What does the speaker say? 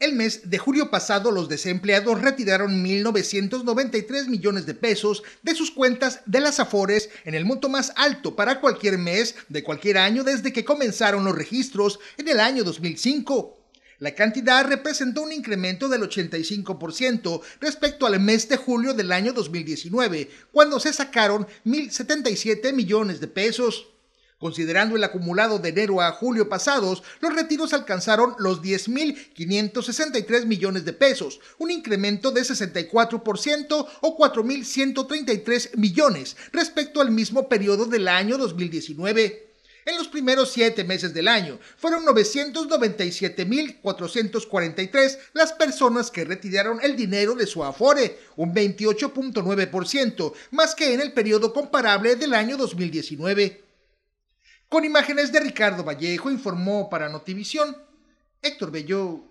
El mes de julio pasado, los desempleados retiraron 1.993 millones de pesos de sus cuentas de las Afores en el monto más alto para cualquier mes de cualquier año desde que comenzaron los registros en el año 2005. La cantidad representó un incremento del 85% respecto al mes de julio del año 2019, cuando se sacaron 1.077 millones de pesos. Considerando el acumulado de enero a julio pasados, los retiros alcanzaron los 10.563 millones de pesos, un incremento de 64% o 4.133 millones respecto al mismo periodo del año 2019 en los primeros siete meses del año. Fueron 997.443 las personas que retiraron el dinero de su Afore, un 28.9% más que en el periodo comparable del año 2019. Con imágenes de Ricardo Vallejo, informó para Notivisión Héctor Bello